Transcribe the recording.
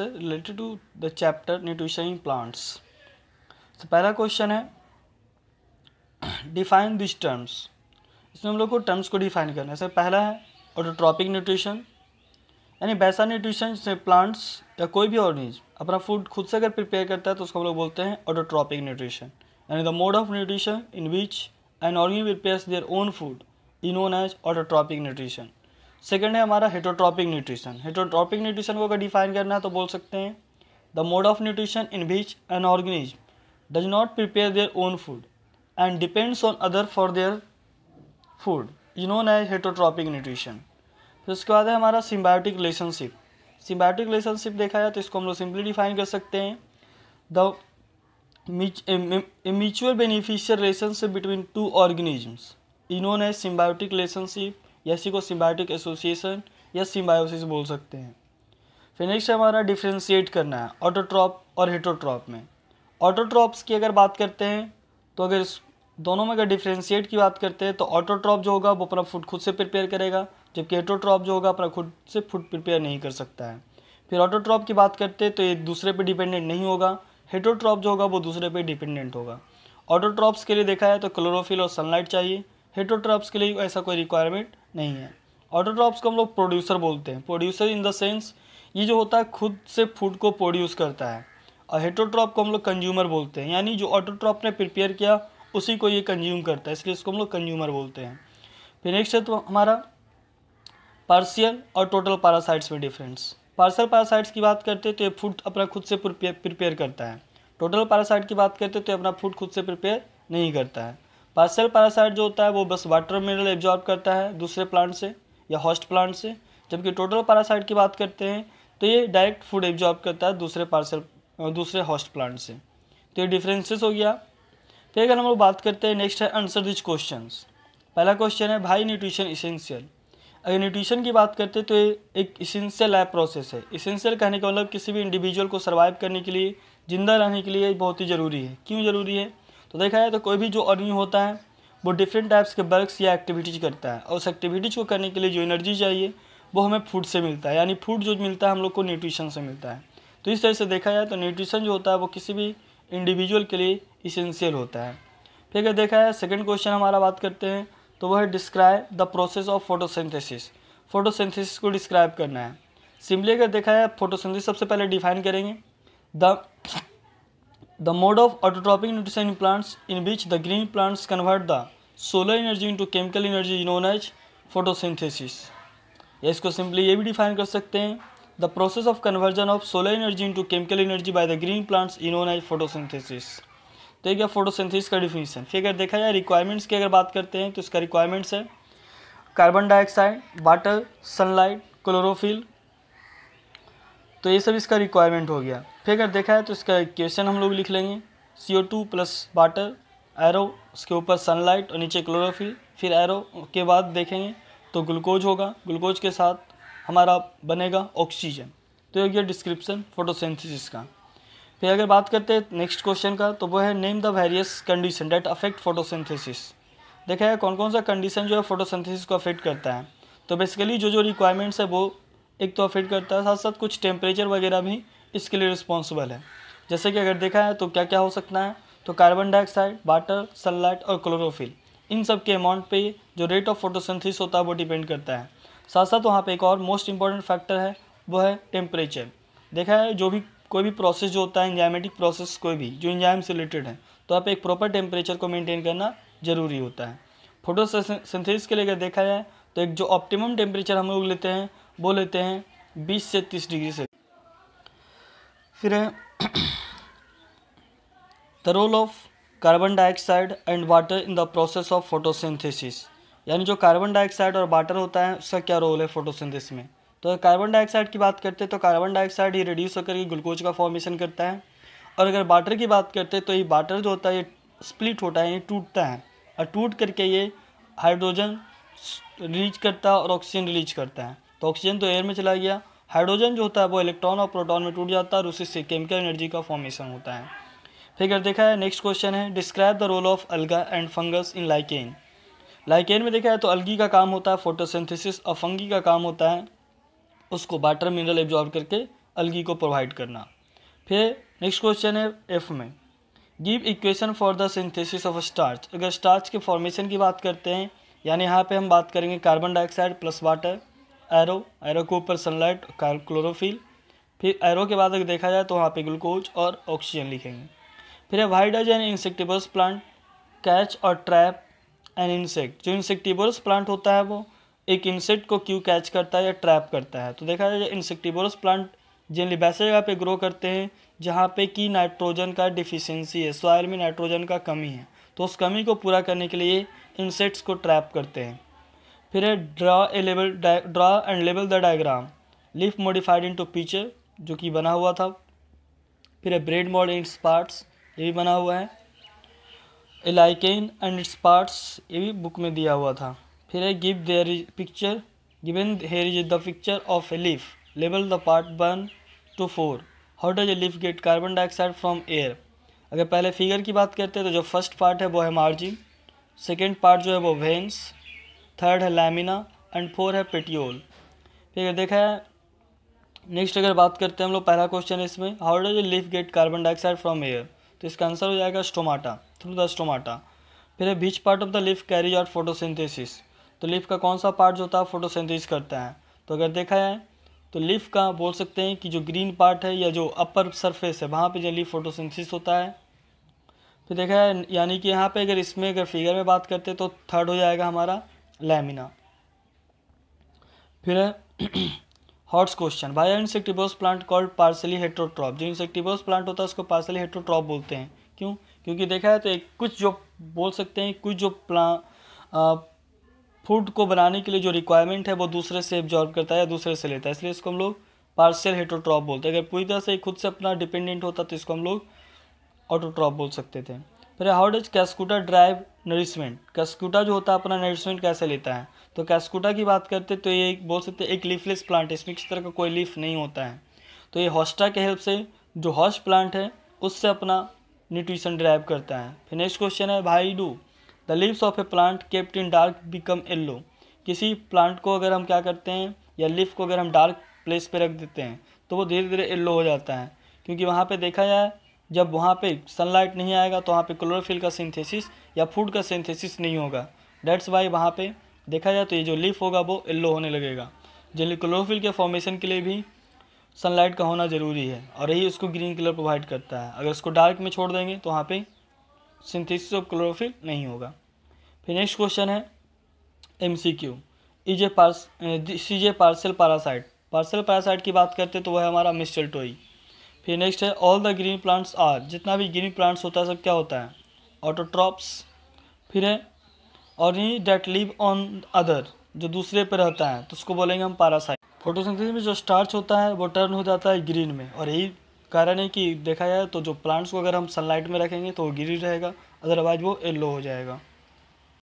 से related to the chapter nutrition in plants तो पहला क्वेश्चन है डिफाइन दिस टर्म्स इसमें हम लोग को टर्म्स को डिफाइन करना है सर पहला है ऑटोट्रॉपिक न्यूट्रिशन यानी वैसा न्यूट्रिशन से प्लांट्स या कोई भी ऑर्गेनिज अपना फूड खुद से अगर प्रिपेयर करता है तो उसको हम लोग बोलते हैं ऑटोट्रॉपिक न्यूट्रिशन यानी the mode of nutrition in which an organism prepare their own food is known as autotrophic nutrition second है हमारा हेटोट्रॉपिक न्यूट्रिशन हेटोट्रॉपिक न्यूट्रिशन को अगर डिफाइन करना है तो बोल सकते हैं the mode of nutrition in which an organism does not prepare their own food and depends on other for their food इन्होंने है हेटोट्रॉपिक न्यूट्रिशन फिर उसके बाद है हमारा सिम्बायोटिक रिलेशनशिप सिम्बायोटिक रिलेशनशिप देखा जाए तो इसको हम लोग सिंपली डिफाइन कर सकते हैं the mutual beneficial relationship between two organisms इन्होंने सिम्बायोटिक रिलेशनशिप या इसी को सिम्बायोटिक एसोसिएशन या सिम्बायोसिस बोल सकते हैं फिर नेक्स्ट हमारा डिफ्रेंशिएट करना है ऑटोट्रॉप और हिटोट्रॉप में ऑटोट्रॉप्स की अगर बात करते हैं तो अगर दोनों में अगर डिफ्रेंशिएट की बात करते हैं तो ऑटोट्रॉप जो होगा वो अपना फूड खुद से प्रिपेयर करेगा जबकि हेटोट्रॉप जो होगा अपना खुद से फूड प्रिपेयर नहीं कर सकता है फिर ऑटोट्रॉप की बात करते हैं तो ये दूसरे पे डिपेंडेंट नहीं होगा हेटोट्रॉप जो होगा वो दूसरे पे डिपेंडेंट होगा ऑटोट्रॉप्स के लिए देखा है तो क्लोरोफिल और सनलाइट चाहिए हेटोट्रॉप्स के लिए ऐसा कोई रिक्वायरमेंट नहीं है ऑटो ड्रॉप्स को हम लोग प्रोड्यूसर बोलते हैं प्रोड्यूसर इन द सेंस ये जो होता है खुद से फूड को प्रोड्यूस करता है और हेटोट्रॉप को हम लोग कंज्यूमर बोलते हैं यानी जो ऑटोट्रॉप ने प्रिपेयर किया उसी को ये कंज्यूम करता है इसलिए इसको हम लोग कंज्यूमर बोलते हैं फिर नेक्स्ट है तो हमारा पार्सियल और टोटल पैरासाइट्स में डिफरेंस पार्सल पैरासाइट्स की बात करते हैं तो ये फूड अपना खुद से प्रिपेयर करता है टोटल पैरासाइट की बात करते हैं तो अपना फूड खुद से प्रिपेयर नहीं करता है पार्सल पैरासाइट जो होता है वो बस वाटर मिनरल एब्जॉर्ब करता है दूसरे प्लांट से या हॉस्ट प्लांट से जबकि टोटल पैरासाइट की बात करते हैं तो ये डायरेक्ट फूड एब्जॉर्ब करता है दूसरे पार्सल दूसरे हॉस्ट प्लांट से तो ये डिफरेंसेस हो गया फिर अगर हम लोग बात करते हैं नेक्स्ट है आंसर दिज क्वेश्चन पहला क्वेश्चन है भाई न्यूट्रिशन इसेंशियल अगर न्यूट्रिशन की बात करते हैं तो ये एक इसेंशियल लाइफ प्रोसेस है इसेंशियल कहने का मतलब किसी भी इंडिविजुअल को सर्वाइव करने के लिए ज़िंदा रहने के लिए बहुत ही ज़रूरी है क्यों ज़रूरी है तो देखा जाए तो कोई भी जो अर्निंग होता है वो डिफरेंट टाइप्स के वर्क्स या एक्टिविटीज़ करता है और उस एक्टिविटीज़ को करने के लिए जो एनर्जी चाहिए वो हमें फूड से मिलता है यानी फूड जो मिलता है हम लोग को न्यूट्रिशन से मिलता है तो इस तरह से देखा जाए तो न्यूट्रिशन जो होता है वो किसी भी इंडिविजुअल के लिए इसेंशियल होता है फिर अगर देखा जाए सेकेंड क्वेश्चन हमारा बात करते हैं तो वह है describe the process of photosynthesis photosynthesis को डिस्क्राइब करना है सिंपली अगर देखा जाए फोटोसिंथेसिस सबसे पहले डिफाइन करेंगे the the mode of autotrophic nutrition in plants in which the green plants convert the solar energy into chemical energy is known as या इसको सिंपली ये भी डिफाइन कर सकते हैं the process of conversion of solar energy into chemical energy by the green plants is known as photosynthesis तो ये क्या फोटोसिंथेसिस का डिफिनीशन फिर अगर देखा जाए रिक्वायरमेंट्स की अगर बात करते हैं तो इसका रिक्वायरमेंट्स है carbon dioxide water sunlight chlorophyll तो ये सब इसका रिक्वायरमेंट हो गया फिर अगर देखा है तो इसका इक्वेशन हम लोग लिख लेंगे C O two plus water arrow उसके ऊपर सनलाइट और नीचे क्लोरोफिल फिर एरो के बाद देखेंगे तो ग्लूकोज होगा ग्लूकोज के साथ हमारा बनेगा ऑक्सीजन तो ये गया डिस्क्रिप्शन फोटोसेंथिस का फिर अगर बात करते हैं नेक्स्ट क्वेश्चन का तो वो है name the various condition that affect photosynthesis देखा है कौन कौन सा कंडीशन जो है फोटोसिंथेसिस को अफेक्ट करता है तो बेसिकली जो जो रिक्वायरमेंट्स है वो एक तो अफेक्ट करता है साथ साथ कुछ टेम्परेचर वगैरह भी इसके लिए रिस्पॉन्सिबल है जैसे कि अगर देखा है तो क्या क्या हो सकता है तो कार्बन डाइऑक्साइड वाटर सनलाइट और क्लोरोफिल इन सब के अमाउंट पे जो रेट ऑफ फोटोसिंथेसिस होता है वो डिपेंड करता है साथ साथ वहाँ पे एक और मोस्ट इंपॉर्टेंट फैक्टर है वो है टेम्परेचर देखा है जो भी कोई भी प्रोसेस जो होता है इंजाइमेटिक प्रोसेस कोई भी जो इंजाइम से रिलेटेड है तो आप एक प्रॉपर टेम्परेचर को मेनटेन करना ज़रूरी होता है फोटोसिंथेसिस के लिए अगर देखा जाए तो एक जो ऑप्टिमम टेम्परेचर हम लोग लेते हैं वो लेते हैं बीस से तीस डिग्री से फिर है the role of carbon dioxide and water in the process of photosynthesis यानी जो कार्बन डाइऑक्साइड और वाटर होता है उसका क्या रोल है फोटोसिंथेसिस में तो कार्बन डाइऑक्साइड की बात करते हैं तो कार्बन डाइऑक्साइड ये रिड्यूस होकर के ग्लूकोज का फॉर्मेशन करता है और अगर वाटर की बात करते हैं तो ये वाटर जो होता है ये स्प्लिट होता है ये टूटता है और टूट करके ये हाइड्रोजन रिलीज करता है और ऑक्सीजन रिलीज करता है तो ऑक्सीजन तो एयर में चला गया हाइड्रोजन जो होता है वो इलेक्ट्रॉन और प्रोटॉन में टूट जाता है और उससे केमिकल एनर्जी का फॉर्मेशन होता है फिगर देखा है नेक्स्ट क्वेश्चन है describe the role of algae and fungus in lichen lichen में देखा है तो अलगी का काम होता है फोटोसिंथेसिस और फंगी का काम होता है उसको वाटर मिनरल एब्जॉर्ब करके अलगी को प्रोवाइड करना फिर नेक्स्ट क्वेश्चन है एफ में give equation for the synthesis of starch अगर स्टार्च के फॉर्मेशन की बात करते हैं यानी यहाँ पे हम बात करेंगे carbon dioxide plus water arrow arrow के ऊपर सनलाइट क्लोरोफिल फिर एरो के बाद अगर देखा जाए तो वहाँ पे ग्लूकोज और ऑक्सीजन लिखेंगे फिर है why does an insectivorous plant catch और ट्रैप एन इंसेक्ट जो इंसेक्टिबल्स प्लांट होता है वो एक इंसेक्ट को क्यों कैच करता है या ट्रैप करता है तो देखा जाए इंसेक्टिबोरस प्लांट जनरली वैसे जगह पे ग्रो करते हैं जहाँ पे कि नाइट्रोजन का डिफिशेंसी है सॉयल में नाइट्रोजन का कमी है तो उस कमी को पूरा करने के लिए इंसेक्ट्स को ट्रैप करते हैं फिर है draw a level draw and level the diagram lift modified into picture जो कि बना हुआ था फिर है ब्रेड मॉड इट्स पार्ट्स ये भी बना हुआ है a like and its parts ये भी बुक में दिया हुआ था फिर है give their picture given here is the picture of a leaf level the part one two four how does a leaf get carbon dioxide from air अगर पहले फिगर की बात करते हैं तो जो फर्स्ट पार्ट है वो है मार्जिन सेकेंड पार्ट जो है वो वेंस थर्ड है लैमिना एंड फोर है पेटियोल ठीक है देखा है नेक्स्ट अगर बात करते हैं हम लोग पहला क्वेश्चन है इसमें how does you leaf get carbon dioxide from air तो इसका आंसर हो जाएगा स्टोमाटा थ्रू द स्टोमाटा फिर है which part of the leaf carries out photosynthesis तो लिफ का कौन सा पार्ट जो होता है फोटोसिंथेसिस करता है तो अगर देखा है तो लिफ का बोल सकते हैं कि जो ग्रीन पार्ट है या जो अपर सरफेस है वहाँ पर जो लीफ फोटोसिंथेसिस होता है फिर तो देखा है यानी कि यहाँ पर अगर इसमें अगर फिगर में बात करते तो थर्ड हो जाएगा हमारा लैमिना फिर है HOTS question why are insectivorous plant called partially heterotroph जो इंसेक्टिबोस प्लांट होता है उसको पार्सली हेट्रोट्रॉप बोलते हैं क्यों क्योंकि देखा है तो एक कुछ जो बोल सकते हैं कुछ जो प्ला फूड को बनाने के लिए जो रिक्वायरमेंट है वो दूसरे से एब्जॉर्ब करता है या दूसरे से लेता है इसलिए इसको हम लोग पार्सल हेट्रोट्रॉप बोलते हैं अगर पूरी तरह से खुद से अपना डिपेंडेंट होता तो इसको हम लोग ऑटोट्रॉप बोल सकते थे फिर how does cuscuta drive nourishment cuscuta जो होता है अपना नरिशमेंट कैसे लेता है तो कैस्कूटा की बात करते तो ये बोल सकते एक लीफलेस प्लांट इसमें किसी तरह का कोई लीफ नहीं होता है तो ये हॉस्टा के हेल्प से जो हॉस्ट प्लांट है उससे अपना न्यूट्रिशन ड्राइव करता है फिर नेक्स्ट क्वेश्चन है why do the leaves of a plant kept in dark become yellow किसी प्लांट को अगर हम क्या करते हैं या लीफ को अगर हम डार्क प्लेस पे रख देते हैं तो वो धीरे धीरे येल्लो हो जाता है क्योंकि वहाँ पे देखा जाए जब वहाँ पे सनलाइट नहीं आएगा तो वहाँ पे क्लोरोफिल का सिंथेसिस या फूड का सिंथेसिस नहीं होगा डेट्स वाई वहाँ पे देखा जाए तो ये जो लीफ होगा वो येल्लो होने लगेगा जल्दी क्लोरोफिल के फॉर्मेशन के लिए भी सनलाइट का होना ज़रूरी है और यही उसको ग्रीन कलर प्रोवाइड करता है अगर उसको डार्क में छोड़ देंगे तो वहाँ पर सिंथेसिस ऑफ क्लोरोफिल नहीं होगा फिर नेक्स्ट क्वेश्चन है एम सी क्यू इजे पार्स सी पार्सल पारासाइट पार्सल पैरासाइट की बात करते तो वह हमारा मिस्टल टोई फिर नेक्स्ट है all the green plants are जितना भी ग्रीन प्लांट्स होता है सब क्या होता है ऑटोट्रॉप्स फिर है ये डेट लिव ऑन अदर जो दूसरे पर रहता है तो उसको बोलेंगे हम पारासाइट फोटोसिंथेसिस में जो स्टार्च होता है वो टर्न हो जाता है ग्रीन में और यही कारण है कि देखा जाए तो जो प्लांट्स को अगर हम सनलाइट में रखेंगे तो वो ग्रीन रहेगा अदरवाइज वो येल्लो हो जाएगा